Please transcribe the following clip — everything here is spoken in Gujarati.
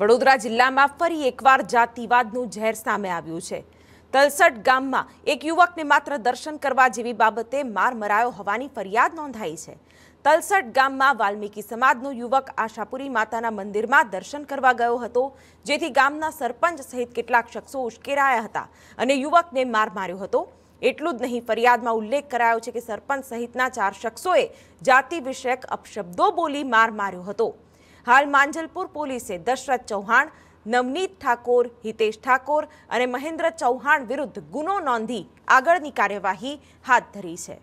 વડોદરા જિલ્લામાં ફરી એકવાર જાતિવાદનું ઝેર સામે આવ્યું છે તલસટ ગામમાં એક યુવકને માત્ર દર્શન કરવા જેવી બાબતે માર મરાયો હોવાની ફરિયાદ નોંધાઈ છે તલસટ ગામમાં વાલ્મીકી સમાજનો યુવક આશાપુરી માતાના મંદિરમાં દર્શન કરવા ગયો હતો જેથી ગામના સરપંચ સહિત કેટલાક શખ્સો ઉશ્કેરાયા હતા અને યુવકને માર માર્યો હતો એટલું જ નહીં ફરિયાદમાં ઉલ્લેખ કરાયો છે કે સરપંચ સહિતના ચાર શખ્સોએ જાતિ વિષયક અપશબ્દો બોલી માર માર્યો હતો હાલ માંજલપુર પોલીસે દશરથ ચૌહાણ નવનીત ઠાકોર હિતેશ ઠાકોર અને મહેન્દ્ર ચૌહાણ વિરુદ્ધ ગુનો નોંધી આગળની કાર્યવાહી હાથ ધરી છે